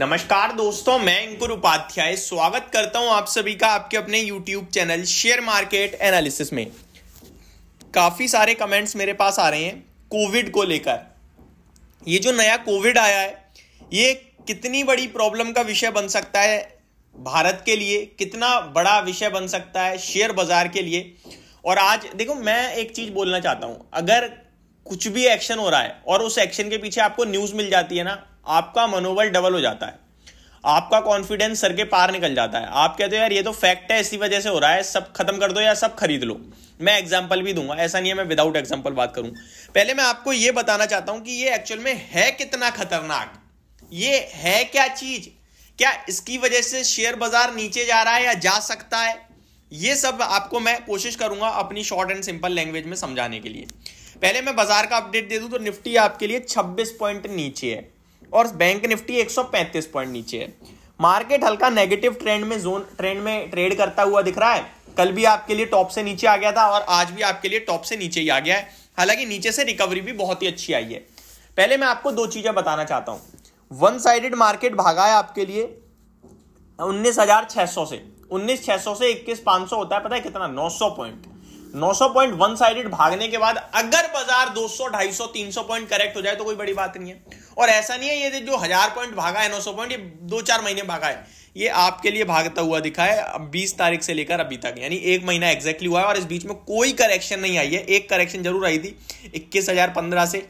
नमस्कार दोस्तों मैं इंकुर उपाध्याय स्वागत करता हूं आप सभी का आपके अपने YouTube channel share market analysis में काफ़ी सारे कमेंट्स मेरे पास आ रहे हैं कोविड को लेकर ये जो नया कोविड आया है ये कितनी बड़ी प्रॉब्लम का विषय बन सकता है भारत के लिए कितना बड़ा विषय बन सकता है शेयर बाजार के लिए और आज देखो मैं एक चीज़ बोलना चाहता हूं अगर कुछ भी एक्शन हो रहा है और उस एक्शन के पीछे आपको न्यूज़ मिल जाती है ना आपका मनोबल डबल हो जाता है आपका कॉन्फिडेंस सर के पार निकल जाता है आप कहते हो यार ये तो फैक्ट है इसी वजह से हो रहा है सब खत्म कर दो या सब खरीद लो मैं एग्जाम्पल भी दूंगा ऐसा नहीं है मैं विदाउट एग्जाम्पल बात करूं पहले मैं आपको ये बताना चाहता हूं कि ये एक्चुअल में है कितना खतरनाक ये है क्या चीज क्या इसकी वजह से शेयर बाजार नीचे जा रहा है या जा सकता है ये सब आपको मैं कोशिश करूंगा अपनी शॉर्ट एंड सिंपल लैंग्वेज में समझाने के लिए पहले मैं बाजार का अपडेट दे दूं तो निफ्टी आपके लिए 26 पॉइंट नीचे है और बैंक निफ्टी 135 पॉइंट नीचे है मार्केट हल्का नेगेटिव ट्रेंड में जोन ट्रेंड में ट्रेड करता हुआ दिख रहा है कल भी आपके लिए टॉप से नीचे आ गया था और आज भी आपके लिए टॉप से नीचे ही आ गया है हालांकि नीचे से रिकवरी भी बहुत ही अच्छी आई है पहले मैं आपको दो चीजें बताना चाहता हूं वन साइडेड मार्केट भागा है आपके लिए उन्नीस से उन्नीस से इक्कीस होता है पता है कितना नौ पॉइंट 900 पॉइंट वन साइडेड भागने के बाद अगर बाजार 200 250 300 पॉइंट करेक्ट हो जाए तो कोई बड़ी बात नहीं है और ऐसा नहीं है ये जो हजार पॉइंट भागा है 900 पॉइंट ये दो चार महीने भागा है ये आपके लिए भागता हुआ दिखा है अब बीस तारीख से लेकर अभी तक यानी एक महीना एक्जैक्टली हुआ है और इस बीच में कोई करेक्शन नहीं आई है एक करेक्शन जरूर आई थी इक्कीस हजार पंद्रह से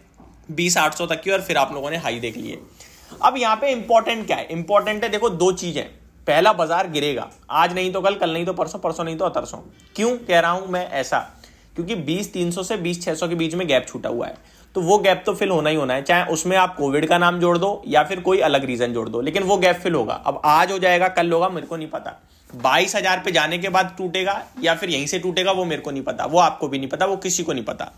बीस आठ सौ तक की और फिर आप लोगों ने हाई देख लिया अब यहाँ पे इंपॉर्टेंट क्या है इंपॉर्टेंट है देखो दो चीजें पहला बाजार गिरेगा आज नहीं तो कल कल नहीं तो परसों परसों नहीं तो अतरसों क्यों कह रहा हूं मैं ऐसा क्योंकि बीस तीन सौ से बीस छह सौ के बीच में गैप छूटा हुआ है तो वो गैप तो फिल होना ही होना है चाहे उसमें आप कोविड का नाम जोड़ दो या फिर कोई अलग रीजन जोड़ दो लेकिन वो गैप फिल होगा अब आज हो जाएगा कल होगा मेरे को नहीं पता बाईस हजार पे जाने के बाद टूटेगा या फिर यहीं से टूटेगा वो मेरे को नहीं पता वो आपको भी नहीं पता वो किसी को नहीं पता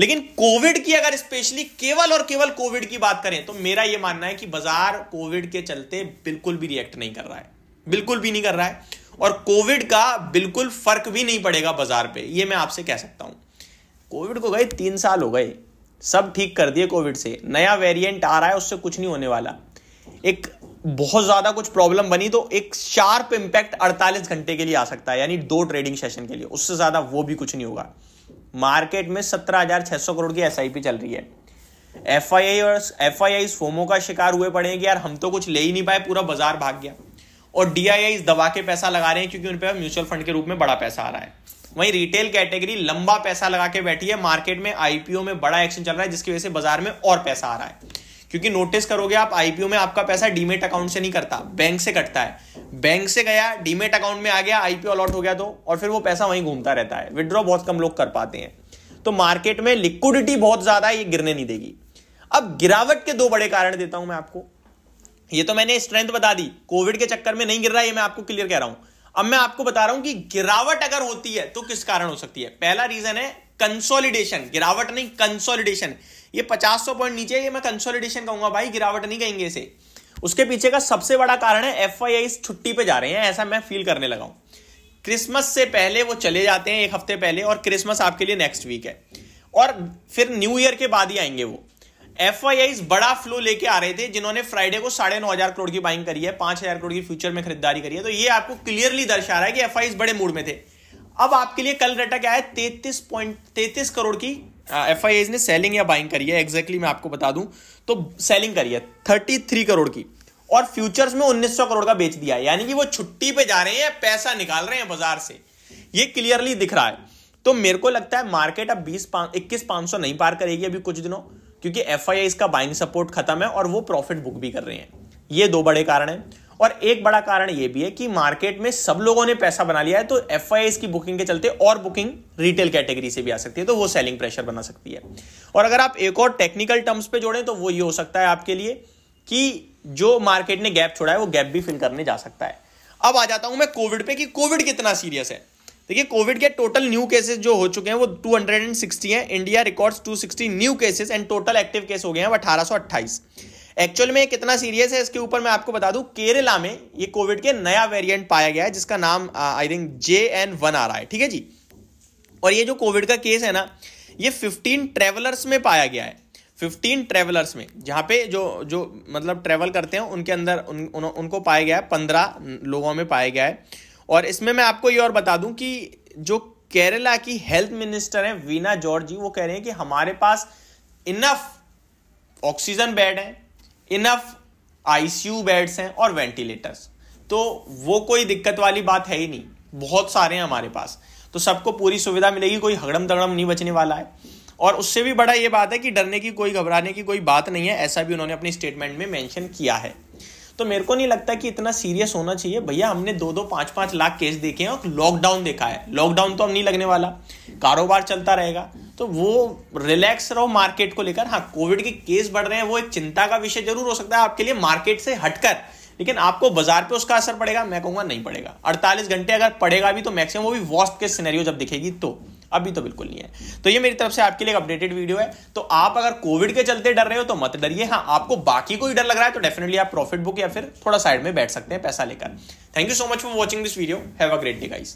लेकिन कोविड की अगर स्पेशली केवल और केवल कोविड की बात करें तो मेरा यह मानना है कि बाजार कोविड के चलते बिल्कुल भी रिएक्ट नहीं कर रहा है बिल्कुल भी नहीं कर रहा है और कोविड का बिल्कुल फर्क भी नहीं पड़ेगा बाजार पे ये मैं आपसे कह सकता हूं कोविड को गए तीन साल हो गए सब ठीक कर दिए कोविड से नया वेरिएंट आ रहा है उससे कुछ नहीं होने वाला एक बहुत ज्यादा कुछ प्रॉब्लम बनी तो एक शार्प इंपैक्ट 48 घंटे के लिए आ सकता है यानी दो ट्रेडिंग सेशन के लिए उससे ज्यादा वो भी कुछ नहीं होगा मार्केट में 17,600 करोड़ की एस चल रही है एफ और एफ फोमो का शिकार हुए पड़े हैं कि यार हम तो कुछ ले ही नहीं पाए पूरा बाजार भाग गया और डी आई दबा के पैसा लगा रहे हैं क्योंकि उन पर म्यूचुअल फंड के रूप में बड़ा पैसा आ रहा है वहीं रिटेल कैटेगरी लंबा पैसा लगा के बैठी है मार्केट में आईपीओ में बड़ा एक्शन चल रहा है जिसकी वजह से बाजार में और पैसा आ रहा है क्योंकि नोटिस करोगे आप आईपीओ में आपका पैसा डीमेट अकाउंट से नहीं करता बैंक से कटता है बैंक से गया डीमेट अकाउंट में आ गया आईपीओ अलॉट हो गया तो और फिर वो पैसा वहीं घूमता रहता है विड्रॉ बहुत कम लोग कर पाते हैं तो मार्केट में लिक्विडिटी बहुत ज्यादा ये गिरने नहीं देगी अब गिरावट के दो बड़े कारण देता हूं मैं आपको ये तो मैंने स्ट्रेंथ बता दी कोविड के चक्कर में नहीं गिर रहा ये मैं आपको क्लियर कह रहा हूं अब मैं आपको बता रहा हूं कि गिरावट अगर होती है तो किस कारण हो सकती है पहला रीजन है कंसोलिडेशन गिरावट नहीं कंसोलिडेशन ये पचास सौ पॉइंट नीचे ये मैं कंसोलिडेशन कहूंगा भाई गिरावट नहीं कहेंगे इसे उसके पीछे का सबसे बड़ा कारण है एफ आई छुट्टी पे जा रहे हैं ऐसा मैं फील करने लगा हूं क्रिसमस से पहले वो चले जाते हैं एक हफ्ते पहले और क्रिसमस आपके लिए नेक्स्ट वीक है और फिर न्यू ईयर के बाद ही आएंगे वो एफ बड़ा फ्लो लेके आ रहे थे जिन्होंने फ्राइडे को साढ़े नौ हजार करोड़ की बाइंग करी है पांच हजार करोड़ की फ्यूचर में खरीदारी करी है तो ये आपको क्लियरली दर्शा रहा है कि एफ बड़े मूड में थे अब आपके लिए कल डाटा क्या है तेतीस पॉइंट तेतीस करोड़ की एफ आई ने सेलिंग या बाइंग करी है एग्जैक्टली मैं आपको बता दूं तो सेलिंग करी है थर्टी थ्री करोड़ की और फ्यूचर्स में उन्नीस सौ करोड़ का बेच दिया है यानी कि वो छुट्टी पे जा रहे हैं पैसा निकाल रहे हैं बाजार से ये क्लियरली दिख रहा है तो मेरे को लगता है मार्केट अब बीस इक्कीस पांच सौ नहीं पार करेगी अभी कुछ दिनों क्योंकि एफ का बाइंग सपोर्ट खत्म है और वो प्रॉफिट बुक भी कर रहे हैं ये दो बड़े कारण हैं और एक बड़ा कारण यह भी है कि मार्केट में सब लोगों ने पैसा बना लिया है तो एफ की बुकिंग के चलते और बुकिंग रिटेल कैटेगरी से भी आ सकती है तो वो सेलिंग प्रेशर बना सकती है और अगर आप एक और टेक्निकल टर्म्स पे जोड़ें तो वो ये हो सकता है आपके लिए कि जो मार्केट ने गैप छोड़ा है वो गैप भी फिल करने जा सकता है अब आ जाता हूं मैं कोविड पे कि कोविड कितना सीरियस है देखिए कोविड के टोटल न्यू केसेस जो हो चुके हैं वो 260 हैं India records 260 new cases and total active case हो गए हैं सौ एक्चुअल में कितना सीरियस है इसके ऊपर मैं आपको बता दूं केरला में ये कोविड के नया वेरिएंट पाया गया है जिसका नाम I think J N one आ रहा है ठीक है जी और ये जो कोविड का केस है ना ये 15 ट्रेवलर्स में पाया गया है 15 ट्रेवलर्स में जहाँ पे जो जो मतलब ट्रेवल करते हैं उनके अंदर उन, उन, उनको पाया गया है पंद्रह लोगों में पाया गया है और इसमें मैं आपको ये और बता दूं कि जो केरला की हेल्थ मिनिस्टर हैं वीना जॉर्जी वो कह रहे हैं कि हमारे पास इनफ ऑक्सीजन बेड है इनफ आईसीयू बेड्स हैं और वेंटिलेटर्स तो वो कोई दिक्कत वाली बात है ही नहीं बहुत सारे हैं हमारे पास तो सबको पूरी सुविधा मिलेगी कोई हगड़म दगड़म नहीं बचने वाला है और उससे भी बड़ा ये बात है कि डरने की कोई घबराने की कोई बात नहीं है ऐसा भी उन्होंने अपने स्टेटमेंट में मेंशन किया है तो मेरे को नहीं लगता कि इतना सीरियस होना चाहिए भैया हमने दो दो पाँच पाँच लाख केस देखे हैं और लॉकडाउन देखा है लॉकडाउन तो हम नहीं लगने वाला कारोबार चलता रहेगा तो वो रिलैक्स रहो मार्केट को लेकर हाँ कोविड के केस बढ़ रहे हैं वो एक चिंता का विषय जरूर हो सकता है आपके लिए मार्केट से हटकर लेकिन आपको बाजार पे उसका असर पड़ेगा मैं कहूंगा नहीं पड़ेगा 48 घंटे अगर पड़ेगा भी तो मैक्सिमम वो भी वॉस्ट के सिनेरियो जब दिखेगी तो अभी तो बिल्कुल नहीं है तो ये मेरी तरफ से आपके लिए अपडेटेड वीडियो है तो आप अगर कोविड के चलते डर रहे हो तो मत डरिए हाँ आपको बाकी कोई डर लग रहा है तो डेफिनेटली आप प्रॉफिट बुक या फिर थोड़ा साइड में बैठ सकते हैं पैसा लेकर thank you so much for watching this video have a great day guys